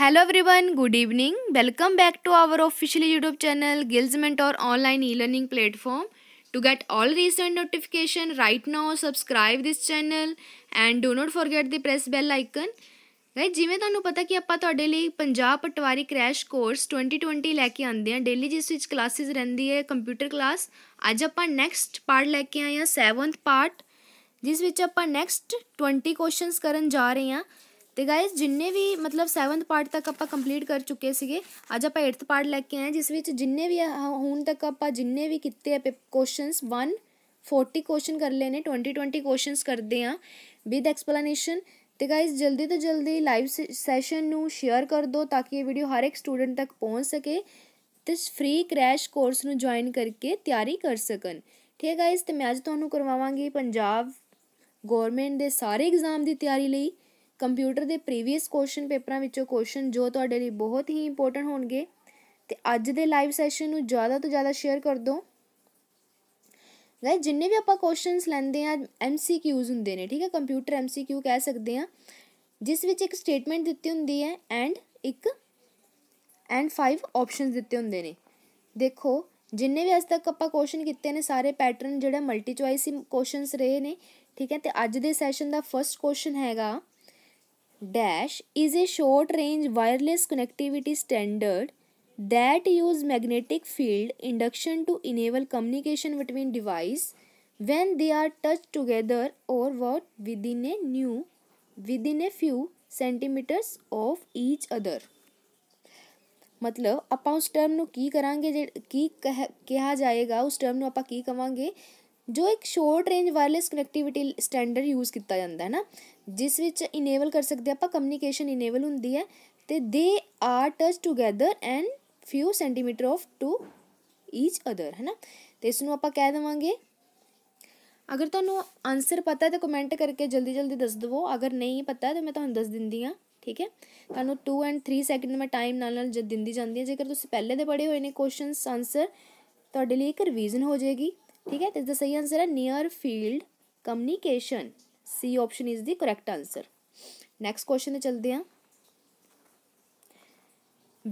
Hello everyone good evening welcome back to our official YouTube channel Gills mentor online e learning platform to get all recent notification right now subscribe this channel and do not forget the press bell icon guys ਜਿਵੇਂ ਤੁਹਾਨੂੰ ਪਤਾ ਕਿ ਆਪਾਂ ਤੁਹਾਡੇ ਲਈ ਪੰਜਾਬ ਪਟਵਾਰੀ crash course 2020 ਲੈ ਕੇ ਆਂਦੇ ਆ ਡੇਲੀ ਜਿਸ ਵਿੱਚ ਕਲਾਸਿਸ ਰਹਿੰਦੀ ਹੈ ਕੰਪਿਊਟਰ ਕਲਾਸ ਅੱਜ ਆਪਾਂ ਨੈਕਸਟ ਪਾਰਟ ਲੈ ਕੇ ਆਏ ਆ 7th ਪਾਰਟ ਜਿਸ ਵਿੱਚ ਆਪਾਂ ਨੈਕਸਟ 20 ਕੁਐਸਚਨਸ ਕਰਨ ਜਾ ਰਹੇ ਆ ਤੇ ਗਾਇਸ ਜਿੰਨੇ ਵੀ ਮਤਲਬ 7th ਪਾਰਟ ਤੱਕ ਆਪਾਂ ਕੰਪਲੀਟ ਕਰ ਚੁੱਕੇ ਸੀਗੇ ਅੱਜ ਆਪਾਂ 8th ਪਾਰਟ ਲੈ ਕੇ ਆਏ ਜਿਸ ਵਿੱਚ ਜਿੰਨੇ ਵੀ ਹੁਣ ਤੱਕ ਆਪਾਂ ਜਿੰਨੇ ਵੀ ਕੀਤੇ ਆ ਕੁਐਸਚਨਸ 1 40 ਕੁਐਸਚਨ ਕਰ ਲਏ ਨੇ 20 20 ਕੁਐਸਚਨਸ ਕਰਦੇ ਆ ਵਿਦ ਐਕਸਪਲੇਨੇਸ਼ਨ ਤੇ ਗਾਇਸ ਜਲਦੀ ਤੋਂ ਜਲਦੀ ਲਾਈਵ ਸੈਸ਼ਨ ਨੂੰ ਸ਼ੇਅਰ ਕਰ ਦਿਓ ਤਾਂ ਕਿ ਇਹ ਵੀਡੀਓ ਹਰ ਇੱਕ ਸਟੂਡੈਂਟ ਤੱਕ ਪਹੁੰਚ ਸਕੇ ਤੇ ਫ੍ਰੀ ਕ੍ਰੈਸ਼ ਕੋਰਸ ਨੂੰ ਜੁਆਇਨ ਕਰਕੇ ਤਿਆਰੀ ਕਰ ਸਕਣ ਠੀਕ ਹੈ ਗਾਇਸ ਤੇ ਮੈਂ ਅੱਜ ਤੁਹਾਨੂੰ ਕਰਵਾਵਾਂਗੀ ਪੰਜਾਬ ਗਵਰਨਮੈਂਟ ਦੇ ਸਾਰੇ ਐਗਜ਼ਾਮ ਦੀ ਤਿਆਰੀ ਲਈ ਕੰਪਿਊਟਰ ਦੇ ਪ੍ਰੀਵੀਅਸ ਕੁਐਸਚਨ ਪੇਪਰਾਂ ਵਿੱਚੋਂ ਕੁਐਸਚਨ ਜੋ ਤੁਹਾਡੇ ਲਈ ਬਹੁਤ ਹੀ ਇੰਪੋਰਟੈਂਟ ਹੋਣਗੇ ਤੇ ਅੱਜ ਦੇ ਲਾਈਵ ਸੈਸ਼ਨ ਨੂੰ ਜ਼ਿਆਦਾ ਤੋਂ ਜ਼ਿਆਦਾ ਸ਼ੇਅਰ ਕਰ ਦਿਓ ਗਾਇ ਜਿੰਨੇ ਵੀ ਆਪਾਂ ਕੁਐਸਚਨਸ ਲੈਂਦੇ ਆ ਐਮਸੀਕਿਊਜ਼ ਹੁੰਦੇ ਨੇ ਠੀਕ ਹੈ ਕੰਪਿਊਟਰ ਐਮਸੀਕਿਊ ਕਹਿ ਸਕਦੇ ਆ ਜਿਸ ਵਿੱਚ ਇੱਕ ਸਟੇਟਮੈਂਟ ਦਿੱਤੀ ਹੁੰਦੀ ਹੈ ਐਂਡ ਇੱਕ ਐਂਡ 5 ਆਪਸ਼ਨਸ ਦਿੱਤੇ ਹੁੰਦੇ ਨੇ ਦੇਖੋ ਜਿੰਨੇ ਵੀ ਅੱਜ ਤੱਕ ਆਪਾਂ ਕੁਐਸਚਨ ਕੀਤੇ ਨੇ ਸਾਰੇ ਪੈਟਰਨ ਜਿਹੜਾ ਮਲਟੀ ਚੁਆਇਸ ਕੁਐਸਚਨਸ ਰਹੇ ਨੇ ਠੀਕ ਹੈ ਤੇ ਅੱਜ ਦੇ ਸੈਸ਼ਨ ਦਾ ਫਰਸਟ ਕੁਐਸਚਨ ਹੈਗਾ dash is a short range wireless connectivity standard that use magnetic field induction to enable communication between device when they are touched together or what within a new within a few centimeters of each other मतलब ਆਪਾਂ ਉਸ term ਨੂੰ ਕੀ ਕਰਾਂਗੇ ਕੀ ਕਿਹਾ ਜਾਏਗਾ ਉਸ term ਨੂੰ ਆਪਾਂ ਕੀ ਕਵਾਂਗੇ ਜੋ ਇੱਕ short range wireless connectivity standard use ਕੀਤਾ ਜਾਂਦਾ ਹੈ ਨਾ ਜਿਸ ਵਿੱਚ ਇਨੇਬਲ ਕਰ ਸਕਦੇ ਆਪਾਂ ਕਮਿਊਨੀਕੇਸ਼ਨ ਇਨੇਬਲ ਹੁੰਦੀ ਹੈ ਤੇ they are touch together and few centimetre of to each other ਹੈ ਨਾ ਤੇ ਇਸ ਨੂੰ ਆਪਾਂ ਕਹਿ ਦੇਵਾਂਗੇ ਅਗਰ ਤੁਹਾਨੂੰ ਆਨਸਰ ਪਤਾ ਹੈ ਤਾਂ ਕਮੈਂਟ ਕਰਕੇ ਜਲਦੀ ਜਲਦੀ ਦੱਸ ਦਿਵੋ ਅਗਰ ਨਹੀਂ ਪਤਾ ਤਾਂ ਮੈਂ ਤੁਹਾਨੂੰ ਦੱਸ ਦਿੰਦੀ ਆ ਠੀਕ ਹੈ ਤੁਹਾਨੂੰ 2 ਐਂਡ 3 ਸੈਕਿੰਡ ਮੈਂ ਟਾਈਮ ਨਾਲ ਨਾਲ ਜਦ ਦਿੰਦੀ ਜਾਂਦੀ ਹੈ ਜੇਕਰ ਤੁਸੀਂ ਪਹਿਲੇ ਦੇ ਪੜ੍ਹੇ ਹੋਏ ਨੇ ਕੁਐਸਚਨਸ ਆਨਸਰ ਤੁਹਾਡੇ ਲਈ ਇੱਕ ਰਿਵੀਜ਼ਨ ਹੋ ਜਾਏਗੀ ठीक है तो इसका सही आंसर है near field communication C option is the correct answer next question है चलते हैं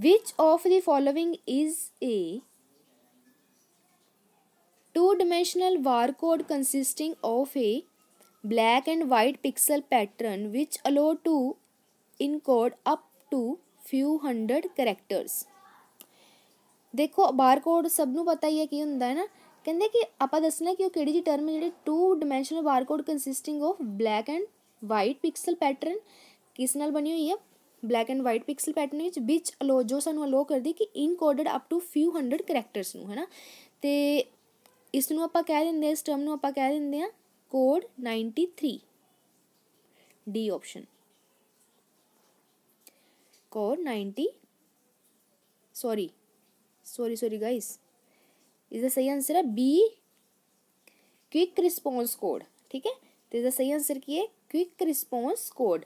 which of the following is a two dimensional bar code consisting of a black and white pixel pattern which allow to encode up to few hundred characters देखो bar code सबनों पता ही है कि होंगे है ना ਕਹਿੰਦੇ ਕਿ ਆਪਾਂ ਦੱਸਣਾ ਕਿ ਉਹ ਕਿਹੜੀ ਜੀ ਟਰਮ ਹੈ ਜਿਹੜੀ two dimensional barcode consisting of black and white pixel pattern ਕਿਸ ਨਾਲ ਬਣੀ ਹੋਈ ਹੈ black and white pixel pattern ਵਿੱਚ ਵਿਚ ਅਲੋ ਜੋ ਸਾਨੂੰ ਅਲੋ ਕਰਦੀ ਕਿ encoded up to few hundred characters ਨੂੰ ਹੈਨਾ ਤੇ ਇਸ ਨੂੰ ਆਪਾਂ ਕਹਿ ਦਿੰਦੇ ਇਸ ਟਰਮ ਨੂੰ ਆਪਾਂ ਕਹਿ ਦਿੰਦੇ ਆ code 93 D option code 90 sorry sorry sorry guys ਇਸਦਾ ਸਹੀ ਆਨਸਰ ਹੈ ਬੀ ਰਿਸਪੌਂਸ ਕੋਡ ਠੀਕ ਹੈ ਤੇ ਇਸ ਦਾ ਸਹੀ ਆਨਸਰ ਕੀ ਹੈ ਕੁਇਕ ਰਿਸਪੌਂਸ ਕੋਡ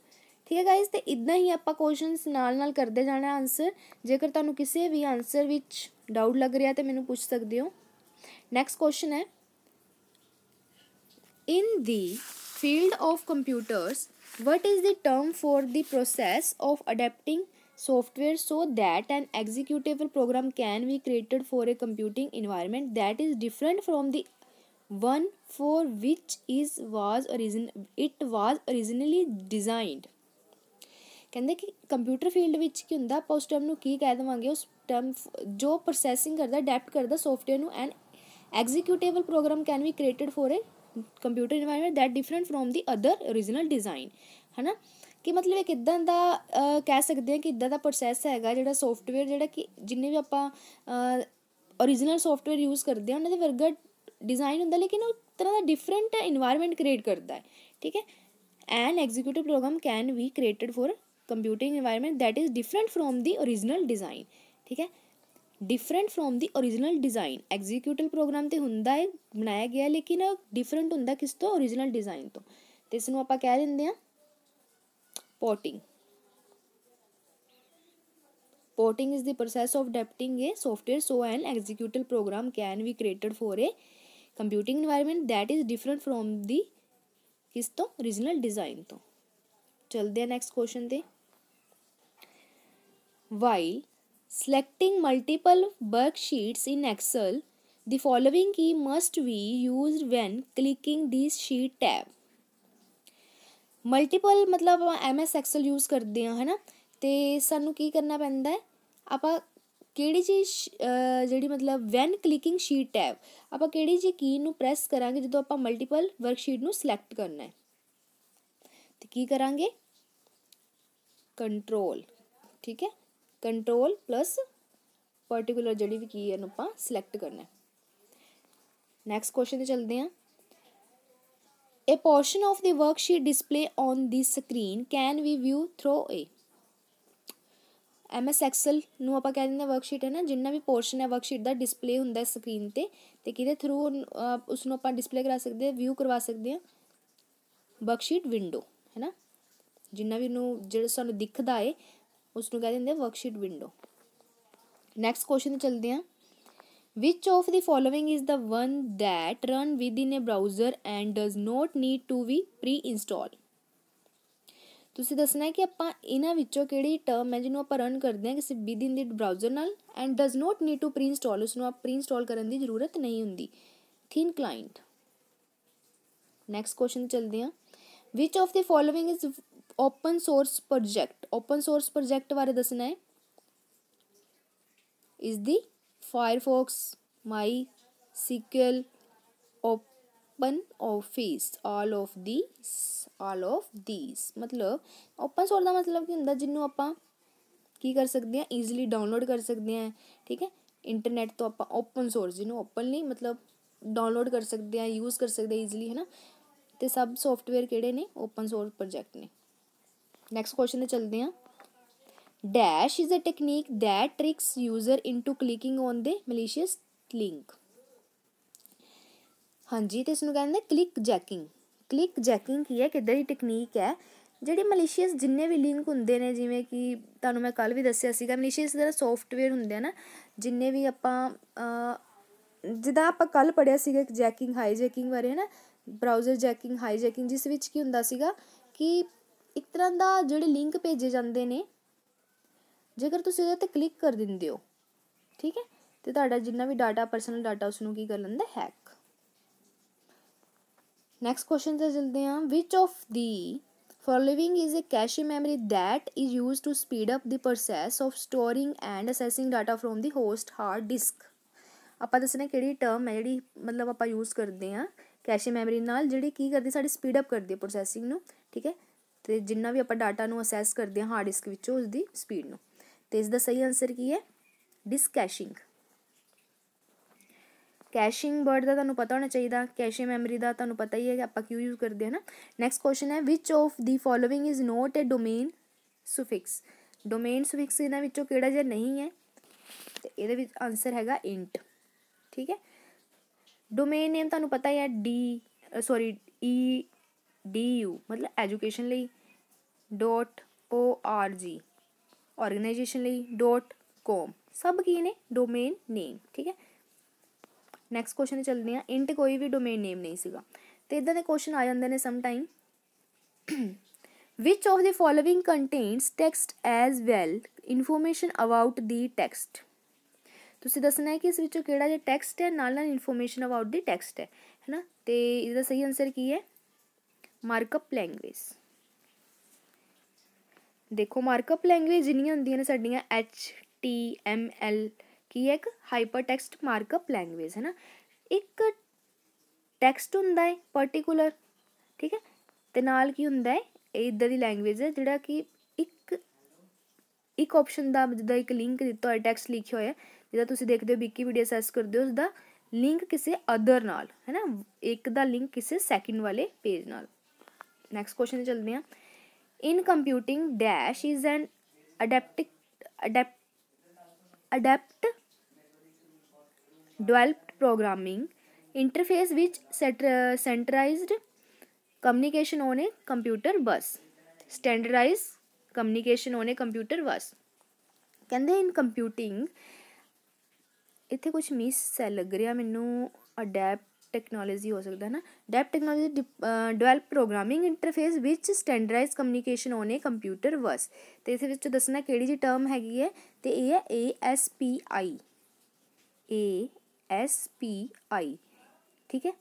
ਠੀਕ ਹੈ ਗਾਇਸ ਤੇ ਇਦਾਂ ਹੀ ਆਪਾਂ ਕੁਐਸਚਨਸ ਨਾਲ ਨਾਲ ਕਰਦੇ ਜਾਣਾ ਆਨਸਰ ਜੇਕਰ ਤੁਹਾਨੂੰ ਕਿਸੇ ਵੀ ਆਨਸਰ ਵਿੱਚ ਡਾਊਟ ਲੱਗ ਰਿਹਾ ਤੇ ਮੈਨੂੰ ਪੁੱਛ ਸਕਦੇ ਹੋ ਨੈਕਸਟ ਕੁਐਸਚਨ ਹੈ in the field of computers what is the term for the process of adapting software so that an executable program can be created for a computing environment that is different from the one for which is was origin it was originally designed ਕਹਿੰਦੇ ਕਿ computer field ਵਿੱਚ ਕੀ ਹੁੰਦਾ ਆਪਾਂ ਉਸ term ਨੂੰ ਕੀ ਕਹਿ ਦਵਾਂਗੇ ਉਸ ਟਰਮ ਜੋ ਪ੍ਰੋਸੈਸਿੰਗ ਕਰਦਾ ਅਡਾਪਟ ਕਰਦਾ ਸੌਫਟਵੇਅਰ ਨੂੰ and executable program can be created for a computer environment that different from the other origignal design ਹੈਨਾ ਕਿ ਮਤਲਬ ਇੱਕ ਕਿਦਾਂ ਦਾ ਕਹਿ ਸਕਦੇ ਆ ਕਿ ਇਦਾਂ ਦਾ ਪ੍ਰੋਸੈਸ ਹੈਗਾ ਜਿਹੜਾ ਸੌਫਟਵੇਅਰ ਜਿਹੜਾ ਕਿ ਜਿੰਨੇ ਵੀ ਆਪਾਂ origignal ਸੌਫਟਵੇਅਰ ਯੂਜ਼ ਕਰਦੇ ਆ ਉਹਨਾਂ ਦੇ ਵਰਗਾ ਡਿਜ਼ਾਈਨ ਹੁੰਦਾ ਲੇਕਿਨ ਉਹ ਤਰ੍ਹਾਂ ਦਾ ਡਿਫਰੈਂਟ এনवायरमेंट ਕ੍ਰੀਏਟ ਕਰਦਾ ਹੈ ਠੀਕ ਹੈ an executive program can be created for computing environment that is different from the origignal design ਠੀਕ ਹੈ different from the origignal design executive program ਤੇ ਹੁੰਦਾ ਹੈ ਬਣਾਇਆ ਗਿਆ ਲੇਕਿਨ ਡਿਫਰੈਂਟ ਹੁੰਦਾ ਕਿਸ ਤੋਂ origignal ਡਿਜ਼ਾਈਨ ਤੋਂ ਤੇ ਇਸ ਨੂੰ ਆਪਾਂ ਕਹਿ ਦਿੰਦੇ ਆ potting Porting is the process of adapting a software so an executable program can be created for a computing environment that is different from the किस तो original design तो चलते हैं next question ते while selecting multiple worksheets in Excel the following key must be used when clicking this sheet tab multiple ਮਤਲਬ MS Excel use ਕਰਦੇ ਆ ਹਨਾ ਤੇ ਸਾਨੂੰ ਕੀ ਕਰਨਾ ਪੈਂਦਾ ਹੈ ਆਪਾਂ ਕਿਹੜੀ ਜੀ ਜਿਹੜੀ ਮਤਲਬ ਵੈਨ ਕਲਿਕਿੰਗ ਸ਼ੀਟ ਟੈਬ ਆਪਾਂ ਕਿਹੜੀ ਜੀ ਕੀ ਨੂੰ ਪ੍ਰੈਸ ਕਰਾਂਗੇ ਜਦੋਂ ਆਪਾਂ ਮਲਟੀਪਲ ਵਰਕਸ਼ੀਟ ਨੂੰ ਸਿਲੈਕਟ ਕਰਨਾ ਹੈ ਤੇ ਕੀ ਕਰਾਂਗੇ ਕੰਟਰੋਲ ਠੀਕ ਹੈ ਕੰਟਰੋਲ ਪਲੱਸ ਪਾਰਟਿਕੂਲਰ ਜਿਹੜੀ ਵੀ ਕੀ ਹੈ ਨੂੰ ਆਪਾਂ ਸਿਲੈਕਟ ਕਰਨਾ ਹੈ ਨੈਕਸਟ ਕੁਐਸਚਨ ਤੇ ਚੱਲਦੇ ਹਾਂ A portion of the worksheet displayed on the screen can be viewed through a MS Excel ਨੂੰ ਆਪਾਂ ਕਹਿ ਦਿੰਦੇ ਵਰਕਸ਼ੀਟ ਹੈ ਨਾ ਜਿੰਨਾ ਵੀ ਪੋਰਸ਼ਨ ਹੈ ਵਰਕਸ਼ੀਟ ਦਾ ਡਿਸਪਲੇ ਹੁੰਦਾ ਹੈ ਸਕਰੀਨ ਤੇ ਤੇ ਕਿਹਦੇ ਥਰੂ ਉਸ ਨੂੰ ਆਪਾਂ ਡਿਸਪਲੇ ਕਰਾ ਸਕਦੇ ਹਾਂ ਵਿਊ ਕਰਵਾ ਸਕਦੇ ਹਾਂ ਵਰਕਸ਼ੀਟ ਵਿੰਡੋ ਹੈ ਨਾ ਜਿੰਨਾ ਵੀ ਨੂੰ ਜਿਹੜਾ ਸਾਨੂੰ ਦਿਖਦਾ ਏ ਉਸ ਨੂੰ ਕਹਿ ਦਿੰਦੇ ਵਰਕਸ਼ੀਟ ਵਿੰਡੋ ਨੈਕਸਟ ਕੁਐਸਚਨ ਤੇ ਚਲਦੇ ਹਾਂ Which of the following is the one that run within a browser and does not need to be pre-installed ਤੁਸੀਂ ਦੱਸਣਾ ਹੈ ਕਿ ਆਪਾਂ ਇਹਨਾਂ ਵਿੱਚੋਂ ਕਿਹੜੀ ਟਰਮ ਹੈ ਜਿਹਨੂੰ ਆਪਾਂ ਰਨ ਕਰਦੇ ਹਾਂ ਕਿਸੇ ਵਿਦ ਇਨ ਦੀ ਬ੍ਰਾਊਜ਼ਰ ਨਾਲ and does not need to preinstall ਉਸ ਨੂੰ ਆਪ ਪ੍ਰੀ ਇੰਸਟਾਲ ਕਰਨ ਦੀ ਜ਼ਰੂਰਤ ਨਹੀਂ ਹੁੰਦੀ ਥਿਨ ਕਲਾਇੰਟ ਨੈਕਸਟ ਕੁਐਸਚਨ ਚਲਦੇ ਹਾਂ which of the following is open source project open source project ਬਾਰੇ ਦੱਸਣਾ ਹੈ is the Firefox, MySQL, open office all of these all of these ਮਤਲਬ open source ਦਾ ਮਤਲਬ ਕੀ ਹੁੰਦਾ ਜਿੰਨੂੰ ਆਪਾਂ ਕੀ ਕਰ ਸਕਦੇ ਆ ਈਜ਼ੀਲੀ ਡਾਊਨਲੋਡ ਕਰ ਸਕਦੇ ਆ ਠੀਕ ਹੈ ਇੰਟਰਨੈਟ ਤੋਂ ਆਪਾਂ ਓਪਨ ਸੋਰਸ ਜਿਹਨੂੰ ਓਪਨਲੀ ਮਤਲਬ ਡਾਊਨਲੋਡ ਕਰ ਸਕਦੇ ਆ ਯੂਜ਼ ਕਰ ਸਕਦੇ ਆ ਈਜ਼ੀਲੀ ਹੈ ਨਾ ਤੇ ਸਭ ਸੌਫਟਵੇਅਰ ਕਿਹੜੇ ਨੇ ਓਪਨ ਸੋਰਸ ਪ੍ਰੋਜੈਕਟ ਨੇ ਨੈਕਸਟ ਕੁਐਸਚਨ ਤੇ ਚਲਦੇ ਆ Dash is a technique that tricks user into clicking on the malicious link. ਹਾਂਜੀ ਤੇ ਇਸ ਨੂੰ ਕਹਿੰਦੇ ਕਲਿੱਕ ਜੈਕਿੰਗ ਕਲਿੱਕ ਜੈਕਿੰਗ ਕੀ ਹੈ ਕਿਦਾਂ ਦੀ ਟੈਕਨੀਕ ਹੈ ਜਿਹੜੇ ਮਲੀਸ਼ੀਅਸ ਜਿੰਨੇ ਵੀ ਲਿੰਕ ਹੁੰਦੇ ਨੇ ਜਿਵੇਂ ਕਿ ਤੁਹਾਨੂੰ ਮੈਂ ਕੱਲ ਵੀ ਦੱਸਿਆ ਸੀਗਾ ਮਲੀਸ਼ੀਅਸ ਦਾ ਸੌਫਟਵੇਅਰ ਹੁੰਦੇ ਆ ਨਾ ਜਿੰਨੇ ਵੀ ਆਪਾਂ ਜਿਹਦਾ ਆਪਾਂ ਕੱਲ ਪੜਿਆ ਸੀਗਾ ਜੈਕਿੰਗ ਹਾਈਜੈਕਿੰਗ ਬਾਰੇ ਨਾ ਬ੍ਰਾਊਜ਼ਰ ਜੈਕਿੰਗ ਹਾਈਜੈਕਿੰਗ ਜਿਸ ਵਿੱਚ ਕੀ ਹੁੰਦਾ ਸੀਗਾ ਕਿ ਇੱਕ ਤਰ੍ਹਾਂ ਦਾ ਜਿਹੜੇ ਲਿੰਕ ਭੇਜੇ ਜਾਂਦੇ ਨੇ ਜੇਕਰ ਤੁਸੀਂ ਉਹਦੇ ਤੇ ਕਲਿੱਕ ਕਰ ਦਿੰਦੇ ਹੋ ਠੀਕ ਹੈ ਤੇ ਤੁਹਾਡਾ ਜਿੰਨਾ ਵੀ ਡਾਟਾ ਪਰਸਨਲ ਡਾਟਾ ਉਸ ਨੂੰ ਕੀ ਕਰ ਲੈਂਦਾ ਹੈਕ ਨੈਕਸਟ ਕੁਐਸਚਨ ਤੇ ਚਲਦੇ ਹਾਂ which of the following is a cache memory that is used to speed up the process of storing and accessing data from the host hard disk ਆਪਾਂ ਦੱਸਣਾ ਕਿਹੜੀ ਟਰਮ ਹੈ ਜਿਹੜੀ ਮਤਲਬ ਆਪਾਂ ਯੂਜ਼ ਕਰਦੇ ਆ ਕੈਸ਼ ਮੈਮਰੀ ਨਾਲ ਜਿਹੜੀ ਕੀ ਕਰਦੀ ਸਾਡੀ ਸਪੀਡ ਅਪ ਕਰਦੀ ਹੈ ਪ੍ਰੋਸੈਸਿੰਗ ਨੂੰ ਠੀਕ ਹੈ ਤੇ ਜਿੰਨਾ ਵੀ ਆਪਾਂ ਡਾਟਾ ਨੂੰ ਅਸੈਸ ਕਰਦੇ ਆ ਹਾਰਡ ਡਿਸਕ ਵਿੱਚੋਂ ਉਸ ਦੀ ਸਪੀਡ ਨੂੰ ਤੇ ਇਸ ਦਾ ਸਹੀ ਆਨਸਰ ਕੀ ਹੈ ਡਿਸਕੈਸ਼ਿੰਗ ਕੈਸ਼ਿੰਗ ਵਰਡ ਦਾ ਤੁਹਾਨੂੰ ਪਤਾ ਹੋਣਾ ਚਾਹੀਦਾ ਕੈਸ਼ੇ ਮੈਮਰੀ ਦਾ ਤੁਹਾਨੂੰ ਪਤਾ ਹੀ ਹੈ ਕਿ ਆਪਾਂ ਕਿਉਂ ਯੂਜ਼ ਕਰਦੇ ਹਾਂ ਨਾ ਨੈਕਸਟ ਕੁਐਸਚਨ ਹੈ which of the following is not a domain suffix domain suffix ਇਹਨਾਂ ਵਿੱਚੋਂ ਕਿਹੜਾ ਜਿਹਾ ਨਹੀਂ ਹੈ ਤੇ ਇਹਦੇ ਵਿੱਚ ਆਨਸਰ ਹੈਗਾ ਇੰਟ ਠੀਕ ਹੈ ਡੋਮੇਨ ਨੇਮ ਤੁਹਾਨੂੰ ਪਤਾ ਹੀ ਹੈ D sorry E D U ਮਤਲਬ ਐਜੂਕੇਸ਼ਨ ਲਈ ਜੀ ਆਰਗੇਨਾਈਜੇਸ਼ਨ ਲਈ .com ਸਭ ਕੀ ਨੇ ਡੋਮੇਨ ਨੇਮ ਠੀਕ ਹੈ ਨੈਕਸਟ ਕੁਐਸਚਨ ਚੱਲਦੇ ਆ ਇੰਟ ਕੋਈ ਵੀ ਡੋਮੇਨ ਨੇਮ ਨਹੀਂ ਸੀਗਾ ਤੇ ਇਦਾਂ ਦੇ ਕੁਐਸਚਨ ਆ ਜਾਂਦੇ ਨੇ some time which of the following contains text as well information about the text ਤੁਸੀਂ ਦੱਸਣਾ ਹੈ ਕਿ ਇਸ ਵਿੱਚੋਂ ਕਿਹੜਾ ਜੇ ਟੈਕਸਟ ਹੈ ਨਾਲ ਨਾਲ ਇਨਫੋਰਮੇਸ਼ਨ ਅਬਾਊਟ ਦੀ ਟੈਕਸਟ ਹੈ ਹੈਨਾ ਤੇ ਇਹਦਾ ਸਹੀ ਆਨਸਰ ਕੀ ਹੈ ਮਾਰਕਅਪ ਲੈਂਗੁਏਜ ਦੇਖੋ ਮਾਰਕਅਪ ਲੈਂਗੁਏਜ ਜਿੰਨੀਆਂ ਹੁੰਦੀਆਂ ਨੇ ਸਾਡੀਆਂ ਐਚ ਟੀ ਐਮ ਐਲ ਕੀ ਹੈ ਇੱਕ ਹਾਈਪਰ ਟੈਕਸਟ ਮਾਰਕਅਪ ਲੈਂਗੁਏਜ ਹੈ ਨਾ ਇੱਕ ਟੈਕਸਟ ਹੁੰਦਾ ਹੈ ਪਾਰਟਿਕੂਲਰ ਠੀਕ ਹੈ ਤੇ ਨਾਲ ਕੀ ਹੁੰਦਾ ਹੈ ਇਹ ਇਦਾਂ ਦੀ ਲੈਂਗੁਏਜ ਹੈ ਜਿਹੜਾ ਕਿ ਇੱਕ ਇੱਕ ਆਪਸ਼ਨ ਦਾ ਜਿੱਦਾਂ ਇੱਕ ਲਿੰਕ ਦਿੱਤਾ ਹੋਇਆ ਟੈਕਸਟ ਲਿਖਿਆ ਹੋਇਆ ਜਿਹਦਾ ਤੁਸੀਂ ਦੇਖਦੇ ਹੋ ਵਿਕੀ ਵੀਡੀਓ ਸਰਚ ਕਰਦੇ ਹੋ ਉਸ ਦਾ ਲਿੰਕ ਕਿਸੇ ਅਦਰ ਨਾਲ ਹੈ ਨਾ ਇੱਕ ਦਾ ਲਿੰਕ ਕਿਸੇ ਸੈਕਿੰਡ ਵਾਲੇ ਪੇਜ ਨਾਲ ਨੈਕਸਟ ਕੁਐਸਚਨ ਤੇ ਚੱਲਦੇ ਹਾਂ in computing dash is an adaptive adapt adapt developed programming interface which centralized communication on a computer bus standardized communication on a computer bus ਕਹਿੰਦੇ ਇਨ ਕੰਪਿਊਟਿੰਗ ਇੱਥੇ ਕੁਝ ਮਿਸ ਲੱਗ ਰਿਹਾ ਮੈਨੂੰ ਅਡੈਪ ਟੈਕਨੋਲੋਜੀ ਹੋ ਸਕਦਾ ਹੈ ਨਾ ਡੈਪ technology develop programming interface which standardise communication on a computer ਵਰਸ ਤੇ ਇਸ ਵਿੱਚ ਦੱਸਣਾ ਕਿਹੜੀ ਜੀ ਟਰਮ ਹੈਗੀ ਹੈ ਤੇ ਇਹ ਹੈ A S P I A S P ਆਈ ਠੀਕ ਹੈ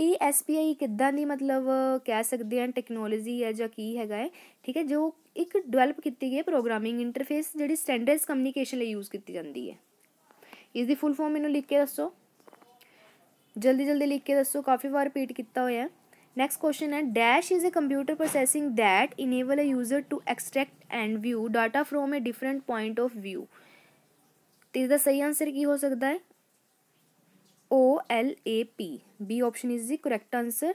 ਏ ਐਸ ਪੀ ਆਈ ਕਿੱਦਾਂ ਦੀ ਮਤਲਬ ਕਹਿ ਸਕਦੇ ਆ ਟੈਕਨੋਲੋਜੀ ਹੈ ਜਾਂ ਕੀ ਹੈਗਾ ਹੈ ਠੀਕ ਹੈ ਜੋ ਇੱਕ ਡਿਵੈਲਪ ਕੀਤੀ ਗਈ ਪ੍ਰੋਗਰਾਮਿੰਗ ਇੰਟਰਫੇਸ ਜਿਹੜੀ ਸਟੈਂਡਰਡਾਈਜ਼ ਕਮਿਊਨੀਕੇਸ਼ਨ ਲਈ ਯੂਜ਼ ਕੀਤੀ ਜਾਂਦੀ ਹੈ ਇਸ ਦੀ ਫੁੱਲ ਫਾਰਮ ਮੈਨੂੰ ਲਿਖ ਕੇ ਦੱਸੋ जल्दी जल्दी लिख के दसो काफ़ी बार रिपीट किया हो नैक्सट क्वेश्चन है dash is a computer processing that enable a user to extract and view data from a different point of view तो इसका सही आंसर की हो सकता है O L A P B option is the correct answer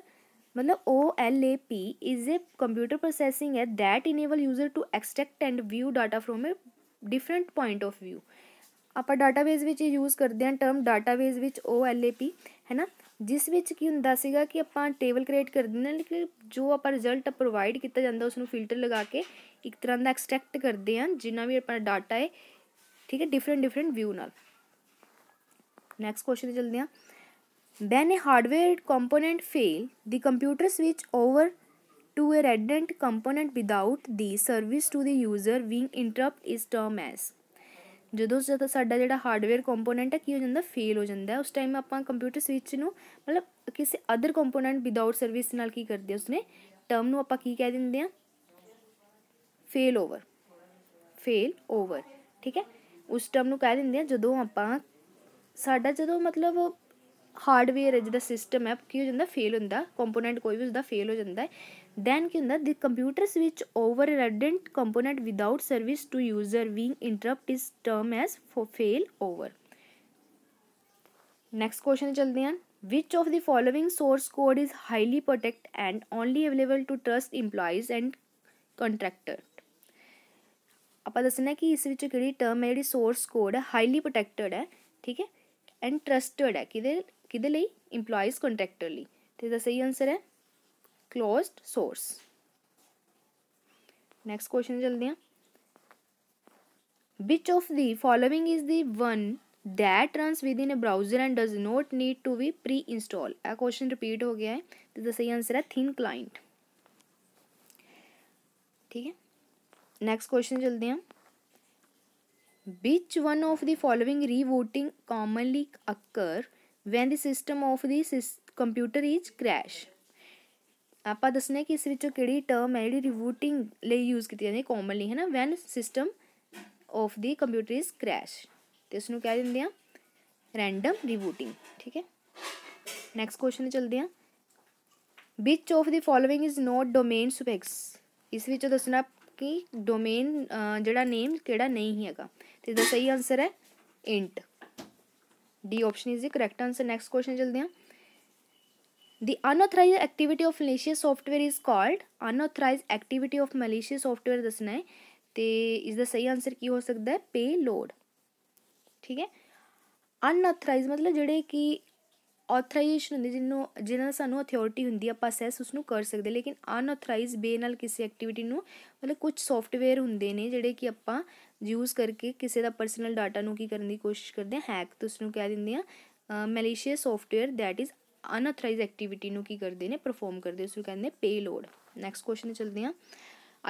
मतलब O L A P is a computer processing है that enable user to extract and view data from a different point of view आप database use करते हैं term database O L A P ਹੈਨਾ ਜਿਸ ਵਿੱਚ ਕੀ ਹੁੰਦਾ ਸੀਗਾ ਕਿ ਆਪਾਂ ਟੇਬਲ ਕ੍ਰੀਏਟ ਕਰ ਦਿੰਦੇ ਨੇ ਲੇਕਿਨ ਜੋ ਆਪਾਂ ਰਿਜ਼ਲਟ ਪ੍ਰੋਵਾਈਡ ਕੀਤਾ ਜਾਂਦਾ ਉਸ ਨੂੰ ਫਿਲਟਰ ਲਗਾ ਕੇ ਇੱਕ ਤਰ੍ਹਾਂ ਦਾ ਐਕਸਟ੍ਰੈਕਟ ਕਰਦੇ ਹਾਂ ਜਿੰਨਾ ਵੀ ਆਪਣਾ ਡਾਟਾ ਹੈ ਠੀਕ ਹੈ ਡਿਫਰੈਂਟ ਡਿਫਰੈਂਟ ਵਿਊ ਨਾਲ ਨੈਕਸਟ ਕੁਐਸਚਨ ਤੇ ਚਲਦੇ ਹਾਂ when a hardware component fail the computer switch over to a redundant component without the service to the user being interrupt is termed as ਜਦੋਂ ਜਦੋਂ ਸਾਡਾ ਜਿਹੜਾ ਹਾਰਡਵੇਅਰ ਕੰਪੋਨੈਂਟ ਹੈ ਕੀ ਹੋ ਜਾਂਦਾ ਫੇਲ ਹੋ ਜਾਂਦਾ ਉਸ ਟਾਈਮ ਆਪਾਂ ਕੰਪਿਊਟਰ ਸਵਿਚ ਨੂੰ ਮਤਲਬ ਕਿਸੇ ਅਦਰ ਕੰਪੋਨੈਂਟ ਵਿਦਆਊਟ ਸਰਵਿਸ ਨਾਲ ਕੀ ਕਰਦੇ ਉਸਨੇ ਟਰਮ ਨੂੰ ਆਪਾਂ ਕੀ ਕਹਿ ਦਿੰਦੇ ਆ ਫੇਲ ਓਵਰ ਫੇਲ ਓਵਰ ਠੀਕ ਹੈ ਉਸ ਟਰਮ ਨੂੰ ਕਹਿ ਦਿੰਦੇ ਆ ਜਦੋਂ ਆਪਾਂ ਸਾਡਾ ਜਦੋਂ ਮਤਲਬ ਹਾਰਡਵੇਅਰ ਜਿਹਦਾ ਸਿਸਟਮ ਹੈ ਕੀ ਹੋ ਜਾਂਦਾ ਫੇਲ ਹੁੰਦਾ ਕੰਪੋਨੈਂਟ ਕੋਈ ਵੀ ਉਸਦਾ ਫੇਲ ਹੋ ਜਾਂਦਾ ਹੈ ਦੈਨ ਕੀ ਹੁੰਦਾ the computer switch over redundant component without service to user being interrupt is term as fail over next question ਚਲਦੇ ਹਾਂ which of the following source code is highly protect and only available to trust employees and contractor ਆਪਾਂ ਦੱਸਣਾ ਕਿ ਇਸ ਵਿੱਚ ਕਿਹੜੀ term ਹੈ ਜਿਹੜੀ ਸੋਰਸ ਕੋਡ ਹੈ ਹਾਈਲੀ ਪ੍ਰੋਟੈਕਟਡ ਹੈ ਠੀਕ ਹੈ ਐਂਡ ਟਰਸਟਡ ਹੈ ਕਿਦੇ ਕਿਦੇ ਲਈ EMPLOYEES ਕੰਟਰੈਕਟਰ ਲਈ ਤੇ ਦਾ ਸਹੀ ਆਨਸਰ ਹੈ क्लोज सोर्स नेक्स्ट क्वेश्चन जल्दी which of the following is the one that runs within a browser and does not need to be pre install a question repeat हो गया है तो the सही आंसर है thin client ठीक है next question चलते हम which one of the following rebooting commonly occur when the system of this computer is crash ਆਪਾਂ ਦੱਸਣਾ ਕਿ ਇਸ ਵਿੱਚੋਂ ਕਿਹੜੀ ਟਰਮ ਹੈ ਜਿਹੜੀ ਰੀਬੂਟਿੰਗ ਲਈ ਯੂਜ਼ ਕੀਤੀ ਜਾਂਦੀ ਹੈ ਕਾਮਨਲੀ ਹੈ ਨਾ when system of the computer is crash ਤੇ ਇਸ ਨੂੰ ਕਹਿ ਦਿੰਦੇ ਆ ਰੈਂਡਮ ਰੀਬੂਟਿੰਗ ਠੀਕ ਹੈ ਨੈਕਸਟ ਕੁਐਸਚਨ ਤੇ ਚਲਦੇ ਆ which of the following is not domain suffix ਇਸ ਵਿੱਚੋਂ ਦੱਸਣਾ ਕਿ ਡੋਮੇਨ ਜਿਹੜਾ ਨੇਮ ਕਿਹੜਾ ਨਹੀਂ ਹੈਗਾ ਤੇ ਇਹਦਾ ਸਹੀ ਆਨਸਰ ਹੈ int D option is the correct answer next question ਚਲਦੇ ਆ The unauthorized activity of malicious software is called unauthorized activity of malicious software ਦੱਸਣਾ ਹੈ ਤੇ ਇਸ ਦਾ ਸਹੀ ਆਨਸਰ ਕੀ ਹੋ ਸਕਦਾ ਹੈ payload ਠੀਕ ਹੈ ਅਨਆਥੋਰਾਈਜ਼ ਮਤਲਬ ਜਿਹੜੇ ਕਿ ਆਥੋਰਾਈਜੇਸ਼ਨ ਹੁੰਦੀ ਜਿਹਨੂੰ ਜਿਹਨਾਂ ਸਾਨੂੰ ਅਥਾਰਟੀ ਹੁੰਦੀ ਆਪਾਂ ਸੈਸ ਉਸ ਨੂੰ ਕਰ ਸਕਦੇ ਲੇਕਿਨ ਅਨਆਥੋਰਾਈਜ਼ ਬੇ ਨਾਲ ਕਿਸੇ ਐਕਟੀਵਿਟੀ ਨੂੰ ਮਤਲਬ ਕੁਝ ਸੌਫਟਵੇਅਰ ਹੁੰਦੇ ਨੇ ਜਿਹੜੇ ਕਿ ਆਪਾਂ ਯੂਜ਼ ਕਰਕੇ ਕਿਸੇ ਦਾ ਪਰਸਨਲ ਡਾਟਾ ਨੂੰ ਕੀ ਕਰਨ ਦੀ ਕੋਸ਼ਿਸ਼ ਕਰਦੇ ਹਾਂ ਹੈਕ ਤੇ ਉਸ ਨੂੰ ਕਹਿ ਦਿੰਦੇ ਆ malicious software that is unauthorise activity की करते हैं परफॉर्म करते उस कहें पे लोड नैक्सट क्वेश्चन चलते हैं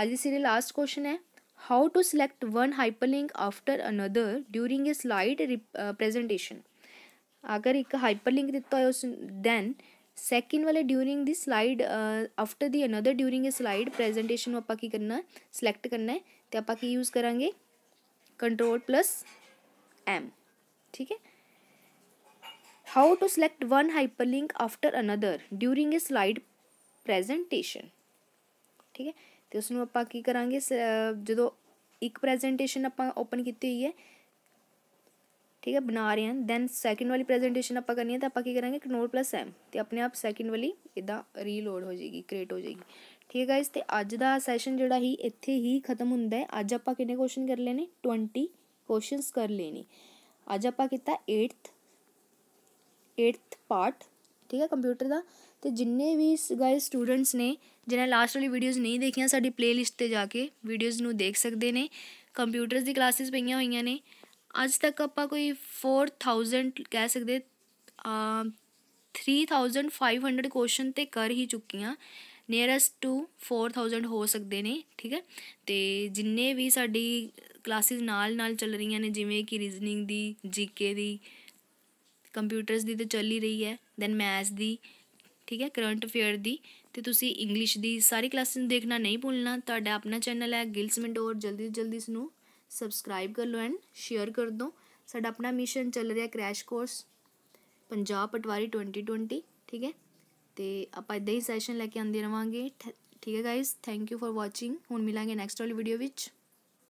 अज इसे लास्ट क्वेश्चन है how to select one hyperlink after another during a slide रि प्रजेंटेशन अगर एक हाइपरलिंक दिता हो दैन सैकेंड वाले during the slide after the another during a slide presentation आप करना सिलैक्ट करना है तो आप यूज़ करा कंट्रोल प्लस एम ठीक है how to select one hyperlink after another during a slide presentation ਠੀਕ ਹੈ ਤੇ ਉਸ ਨੂੰ ਆਪਾਂ ਕੀ ਕਰਾਂਗੇ ਜਦੋਂ ਇੱਕ ਪ੍ਰੈਜੈਂਟੇਸ਼ਨ ਆਪਾਂ ਓਪਨ ਕੀਤੀ ਹੋਈ ਹੈ ਠੀਕ ਹੈ ਬਣਾ ਰਹੇ ਹਾਂ ਦੈਨ ਸੈਕਿੰਡ ਵਾਲੀ ਪ੍ਰੈਜੈਂਟੇਸ਼ਨ ਆਪਾਂ ਕਰਨੀ ਹੈ ਤਾਂ ਆਪਾਂ ਕੀ ਕਰਾਂਗੇ ਕੰਟਰੋਲ ਪਲੱਸ ਐਮ ਤੇ ਆਪਣੇ ਆਪ ਸੈਕਿੰਡ ਵਾਲੀ ਇਦਾਂ ਰੀਲੋਡ ਹੋ ਜਾਏਗੀ ਕ੍ਰੀਏਟ ਹੋ ਜਾਏਗੀ ਠੀਕ ਹੈ ਗਾਇਸ ਤੇ ਅੱਜ ਦਾ ਸੈਸ਼ਨ ਜਿਹੜਾ ਹੀ ਇੱਥੇ ਹੀ ਖਤਮ ਹੁੰਦਾ ਹੈ ਅੱਜ ਆਪਾਂ ਕਿੰਨੇ ਕੁਐਸਚਨ ਕਰ ਲੈਣੇ 20 ਕੁਐਸਚਨਸ ਕਰ ਲੈਣੇ ਅੱਜ ਆਪਾਂ ਕੀਤਾ 8th 8th ਪਾਰਟ ਠੀਕ ਹੈ ਕੰਪਿਊਟਰ ਦਾ ਤੇ ਜਿੰਨੇ ਵੀ ਗਾਇਸ ਸਟੂਡੈਂਟਸ ਨੇ ਜਿਨ੍ਹਾਂ ਲਾਸਟ ਵਾਲੀ ਵੀਡੀਓਜ਼ ਨਹੀਂ ਦੇਖੀਆਂ ਸਾਡੀ ਪਲੇਲਿਸਟ ਤੇ ਜਾ ਕੇ ਵੀਡੀਓਜ਼ ਨੂੰ ਦੇਖ ਸਕਦੇ ਨੇ ਕੰਪਿਊਟਰਸ ਦੀ ਕਲਾਸਿਸ ਪਈਆਂ ਹੋਈਆਂ ਨੇ ਅੱਜ ਤੱਕ ਆਪਾਂ ਕੋਈ 4000 ਕਹਿ ਸਕਦੇ ਆ 3500 ਕੁਐਸਚਨ ਤੇ ਕਰ ਹੀ ਚੁੱਕੀਆਂ ਨੀਅਰੈਸਟ ਟੂ 4000 ਹੋ ਸਕਦੇ ਨੇ ਠੀਕ ਹੈ ਤੇ ਜਿੰਨੇ ਵੀ ਸਾਡੀ ਕਲਾਸਿਸ ਨਾਲ ਨਾਲ ਚੱਲ ਰਹੀਆਂ ਨੇ ਜਿਵੇਂ ਕਿ ਰੀਜ਼ਨਿੰਗ ਦੀ ਜੀਕੇ ਦੀ ਕੰਪਿਊਟਰਸ ਦੀ ਤੇ ਚੱਲ ਹੀ ਰਹੀ ਹੈ ਦੈਨ ਮੈਥਸ ਦੀ ਠੀਕ ਹੈ ਕਰੰਟ ਅਫੇਅਰ ਦੀ ਤੇ ਤੁਸੀਂ ਇੰਗਲਿਸ਼ ਦੀ ਸਾਰੀ ਕਲਾਸਾਂ ਨੂੰ ਦੇਖਣਾ ਨਹੀਂ ਭੁੱਲਣਾ ਤੁਹਾਡਾ ਆਪਣਾ ਚੈਨਲ ਹੈ ਗਿਲਸ ਮਿੰਡੋਰ ਜਲਦੀ ਜਲਦੀ ਇਸ ਨੂੰ ਸਬਸਕ੍ਰਾਈਬ ਕਰ ਲਓ ਐਂਡ ਸ਼ੇਅਰ ਕਰ ਦਿਓ ਸਾਡਾ ਆਪਣਾ ਮਿਸ਼ਨ ਚੱਲ ਰਿਹਾ ਕ੍ਰੈਸ਼ ਕੋਰਸ ਪੰਜਾਬ ਪਟਵਾਰੀ 2020 ਠੀਕ ਹੈ ਤੇ ਆਪਾਂ ਇਦਾਂ ਹੀ ਸੈਸ਼ਨ ਲੈ ਕੇ ਆਉਂਦੇ ਰਵਾਂਗੇ ਠੀਕ ਹੈ guys thank you for watching ਹੁਣ ਮਿਲਾਂਗੇ ਨੈਕਸਟ ਵਾਲੀ ਵੀਡੀਓ ਵਿੱਚ